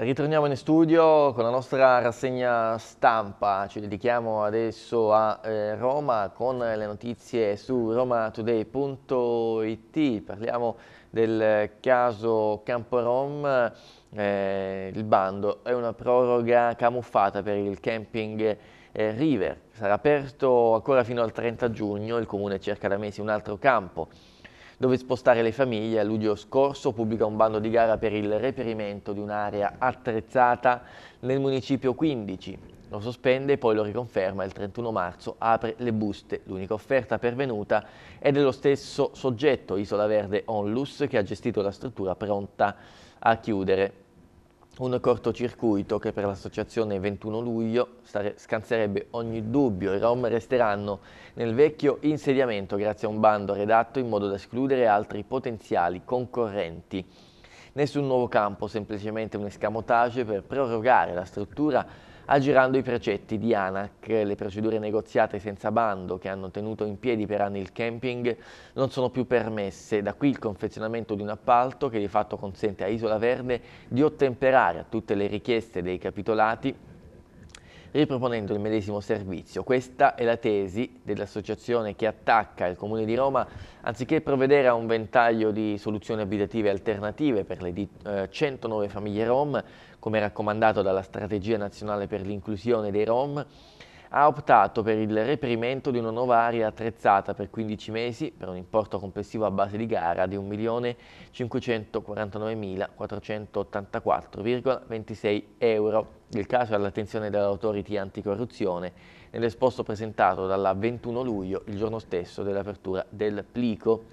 Ritorniamo in studio con la nostra rassegna stampa, ci dedichiamo adesso a eh, Roma con le notizie su romatoday.it, parliamo del caso Camporom, eh, il bando è una proroga camuffata per il camping eh, River, sarà aperto ancora fino al 30 giugno, il comune cerca da mesi un altro campo dove spostare le famiglie, a luglio scorso pubblica un bando di gara per il reperimento di un'area attrezzata nel municipio 15. Lo sospende e poi lo riconferma il 31 marzo, apre le buste. L'unica offerta pervenuta è dello stesso soggetto, Isola Verde Onlus, che ha gestito la struttura pronta a chiudere un cortocircuito che per l'associazione 21 luglio scanserebbe ogni dubbio. I Rom resteranno nel vecchio insediamento grazie a un bando redatto in modo da escludere altri potenziali concorrenti. Nessun nuovo campo, semplicemente un escamotage per prorogare la struttura aggirando i precetti di ANAC. Le procedure negoziate senza bando che hanno tenuto in piedi per anni il camping non sono più permesse. Da qui il confezionamento di un appalto che di fatto consente a Isola Verde di ottemperare a tutte le richieste dei capitolati riproponendo il medesimo servizio. Questa è la tesi dell'associazione che attacca il Comune di Roma anziché provvedere a un ventaglio di soluzioni abitative alternative per le 109 eh, famiglie rom, come raccomandato dalla Strategia Nazionale per l'Inclusione dei Rom, ha optato per il reprimento di una nuova area attrezzata per 15 mesi per un importo complessivo a base di gara di 1.549.484,26 euro. Il caso è all'attenzione dell'autorità anticorruzione nell'esposto presentato dalla 21 luglio, il giorno stesso dell'apertura del plico.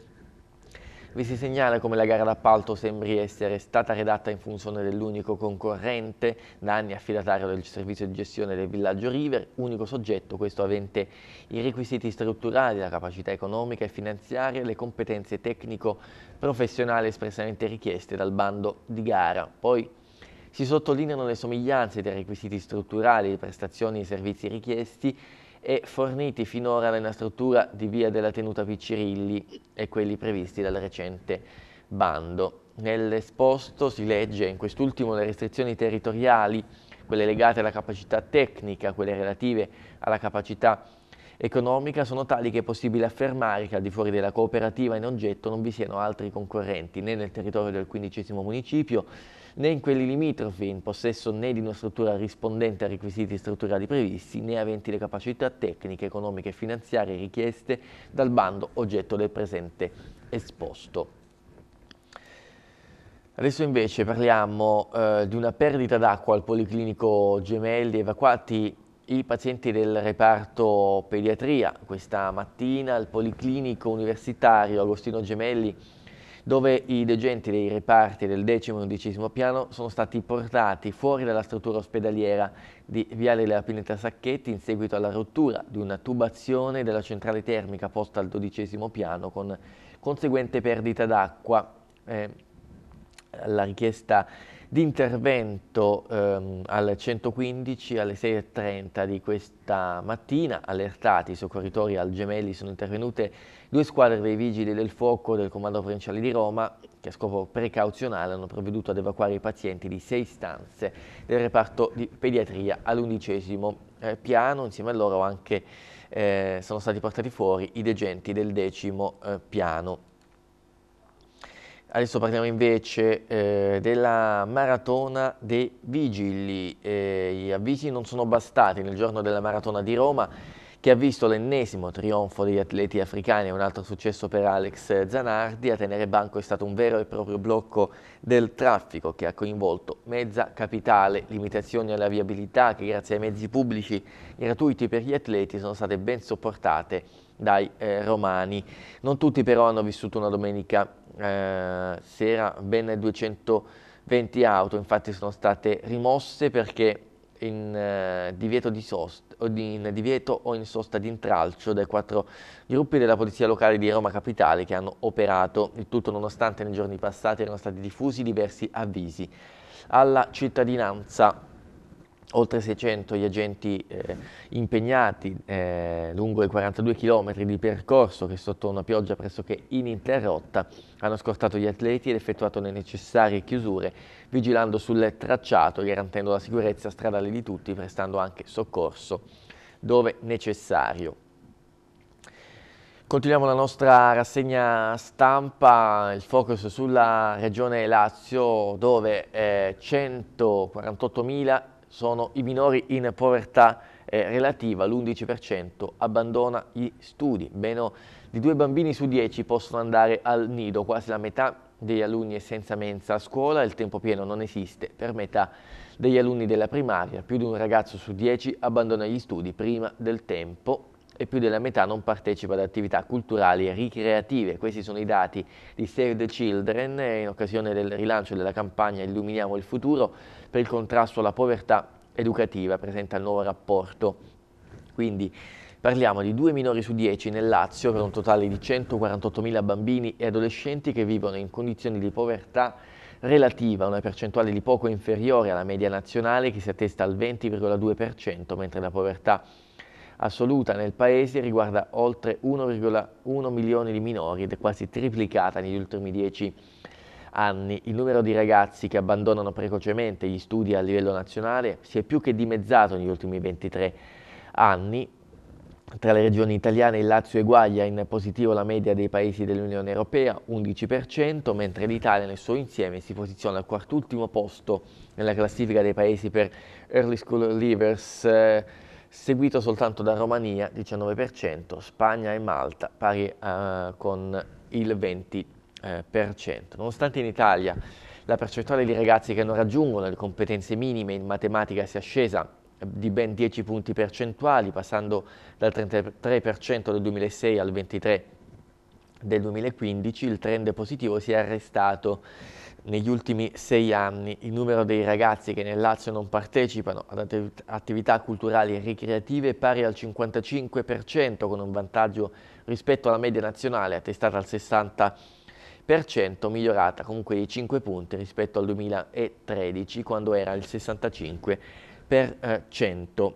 Vi si segnala come la gara d'appalto sembri essere stata redatta in funzione dell'unico concorrente, da anni affidatario del servizio di gestione del villaggio River, unico soggetto, questo avente i requisiti strutturali, la capacità economica e finanziaria e le competenze tecnico-professionali espressamente richieste dal bando di gara. Poi si sottolineano le somiglianze dei requisiti strutturali, le prestazioni e i servizi richiesti e forniti finora nella struttura di via della tenuta Piccirilli e quelli previsti dal recente bando. Nell'esposto si legge in quest'ultimo le restrizioni territoriali, quelle legate alla capacità tecnica, quelle relative alla capacità economica, sono tali che è possibile affermare che al di fuori della cooperativa in oggetto non vi siano altri concorrenti né nel territorio del quindicesimo municipio né in quelli limitrofi in possesso né di una struttura rispondente ai requisiti strutturali previsti né aventi le capacità tecniche, economiche e finanziarie richieste dal bando oggetto del presente esposto. Adesso invece parliamo eh, di una perdita d'acqua al Policlinico Gemelli, evacuati i pazienti del reparto pediatria. Questa mattina al Policlinico Universitario Agostino Gemelli dove i degenti dei reparti del decimo e undicesimo piano sono stati portati fuori dalla struttura ospedaliera di Viale della Pineta Sacchetti in seguito alla rottura di una tubazione della centrale termica posta al dodicesimo piano con conseguente perdita d'acqua. Eh, la richiesta di intervento ehm, alle 115 alle 6.30 di questa mattina. Allertati i soccorritori al Gemelli sono intervenute due squadre dei vigili del fuoco del Comando Provinciale di Roma che a scopo precauzionale hanno provveduto ad evacuare i pazienti di sei stanze del reparto di pediatria all'undicesimo eh, piano. Insieme a loro anche eh, sono stati portati fuori i degenti del decimo eh, piano. Adesso parliamo invece eh, della maratona dei vigili. Eh, gli avvisi non sono bastati nel giorno della maratona di Roma che ha visto l'ennesimo trionfo degli atleti africani e un altro successo per Alex Zanardi. A tenere banco è stato un vero e proprio blocco del traffico che ha coinvolto mezza capitale, limitazioni alla viabilità che grazie ai mezzi pubblici gratuiti per gli atleti sono state ben sopportate dai eh, romani. Non tutti però hanno vissuto una domenica eh, era ben 220 auto, infatti sono state rimosse perché in, eh, divieto di sost, o in divieto o in sosta di intralcio dai quattro gruppi della Polizia Locale di Roma Capitale che hanno operato, il tutto nonostante nei giorni passati erano stati diffusi diversi avvisi alla cittadinanza oltre 600 gli agenti eh, impegnati eh, lungo i 42 km di percorso che sotto una pioggia pressoché ininterrotta hanno scortato gli atleti ed effettuato le necessarie chiusure vigilando sul tracciato garantendo la sicurezza stradale di tutti prestando anche soccorso dove necessario. Continuiamo la nostra rassegna stampa, il focus sulla regione Lazio dove eh, 148.000 sono i minori in povertà eh, relativa, l'11% abbandona gli studi, meno di due bambini su dieci possono andare al nido, quasi la metà degli alunni è senza mensa a scuola, il tempo pieno non esiste per metà degli alunni della primaria, più di un ragazzo su dieci abbandona gli studi prima del tempo e più della metà non partecipa ad attività culturali e ricreative. Questi sono i dati di Save the Children in occasione del rilancio della campagna Illuminiamo il futuro per il contrasto alla povertà educativa, presenta il nuovo rapporto. Quindi parliamo di due minori su dieci nel Lazio per un totale di 148.000 bambini e adolescenti che vivono in condizioni di povertà relativa, una percentuale di poco inferiore alla media nazionale che si attesta al 20,2%, mentre la povertà relativa assoluta nel paese riguarda oltre 1,1 milioni di minori ed è quasi triplicata negli ultimi dieci anni. Il numero di ragazzi che abbandonano precocemente gli studi a livello nazionale si è più che dimezzato negli ultimi 23 anni. Tra le regioni italiane il Lazio eguaglia in positivo la media dei paesi dell'Unione Europea, 11%, mentre l'Italia nel suo insieme si posiziona al quartultimo posto nella classifica dei paesi per Early School Leavers, eh, seguito soltanto da Romania 19%, Spagna e Malta pari eh, con il 20%. Eh, Nonostante in Italia la percentuale di ragazzi che non raggiungono le competenze minime in matematica sia scesa eh, di ben 10 punti percentuali, passando dal 33% del 2006 al 23% del 2015, il trend positivo si è arrestato negli ultimi sei anni il numero dei ragazzi che nel Lazio non partecipano ad attività culturali e ricreative è pari al 55% con un vantaggio rispetto alla media nazionale attestata al 60% migliorata comunque di 5 punti rispetto al 2013 quando era il 65%. Eh,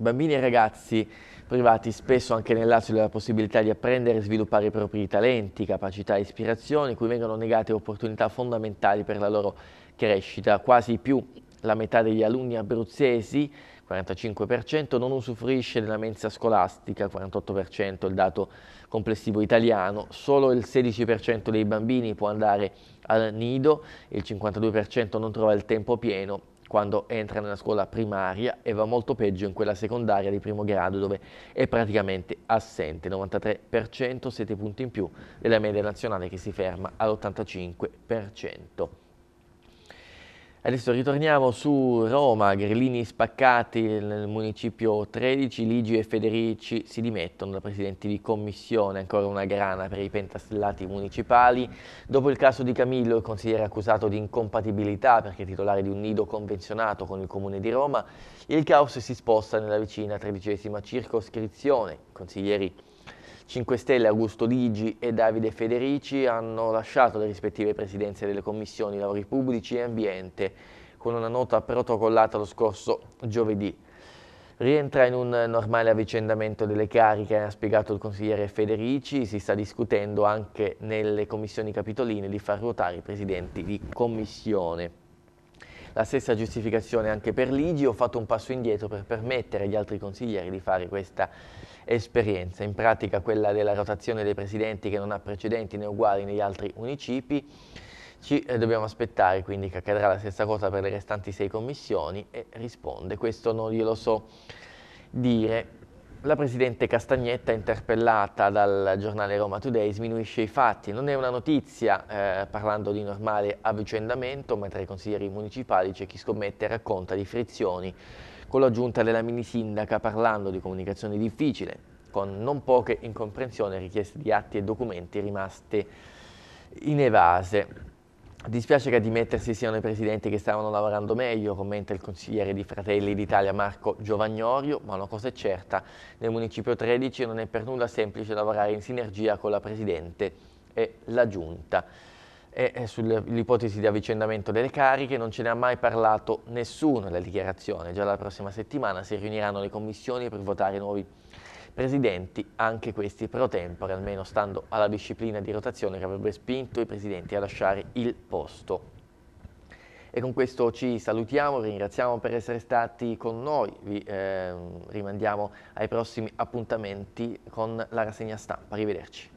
Bambini e ragazzi privati spesso anche nel Lazio della possibilità di apprendere e sviluppare i propri talenti, capacità e ispirazioni, cui vengono negate opportunità fondamentali per la loro crescita. Quasi più la metà degli alunni abruzzesi 45% non usufruisce della mensa scolastica, 48% il dato complessivo italiano, solo il 16% dei bambini può andare al nido, il 52% non trova il tempo pieno quando entra nella scuola primaria e va molto peggio in quella secondaria di primo grado dove è praticamente assente, 93%, 7 punti in più della media nazionale che si ferma all'85%. Adesso ritorniamo su Roma, grillini spaccati nel municipio 13, Ligi e Federici si dimettono da presidenti di commissione, ancora una grana per i pentastellati municipali. Dopo il caso di Camillo, il consigliere accusato di incompatibilità perché titolare di un nido convenzionato con il comune di Roma, il caos si sposta nella vicina tredicesima circoscrizione. Consiglieri 5 Stelle Augusto Ligi e Davide Federici hanno lasciato le rispettive presidenze delle commissioni lavori pubblici e ambiente con una nota protocollata lo scorso giovedì. Rientra in un normale avvicendamento delle cariche, ha spiegato il consigliere Federici, si sta discutendo anche nelle commissioni capitoline di far ruotare i presidenti di commissione la stessa giustificazione anche per Ligi, ho fatto un passo indietro per permettere agli altri consiglieri di fare questa esperienza, in pratica quella della rotazione dei presidenti che non ha precedenti né uguali negli altri municipi, ci eh, dobbiamo aspettare quindi che accadrà la stessa cosa per le restanti sei commissioni e risponde, questo non glielo so dire. La Presidente Castagnetta, interpellata dal giornale Roma Today, sminuisce i fatti. Non è una notizia, eh, parlando di normale avvicendamento, ma tra i consiglieri municipali c'è chi scommette e racconta di frizioni. Con l'aggiunta della minisindaca, parlando di comunicazione difficile, con non poche incomprensioni richieste di atti e documenti rimaste inevase. Dispiace che a dimettersi siano i presidenti che stavano lavorando meglio, commenta il consigliere di Fratelli d'Italia Marco Giovagnorio, ma una cosa è certa, nel Municipio 13 non è per nulla semplice lavorare in sinergia con la Presidente e la Giunta. E sull'ipotesi di avvicendamento delle cariche non ce ne ha mai parlato nessuno la dichiarazione. Già la prossima settimana si riuniranno le commissioni per votare nuovi presidenti, anche questi pro tempore, almeno stando alla disciplina di rotazione che avrebbe spinto i presidenti a lasciare il posto. E con questo ci salutiamo, ringraziamo per essere stati con noi, vi eh, rimandiamo ai prossimi appuntamenti con la rassegna stampa. Arrivederci.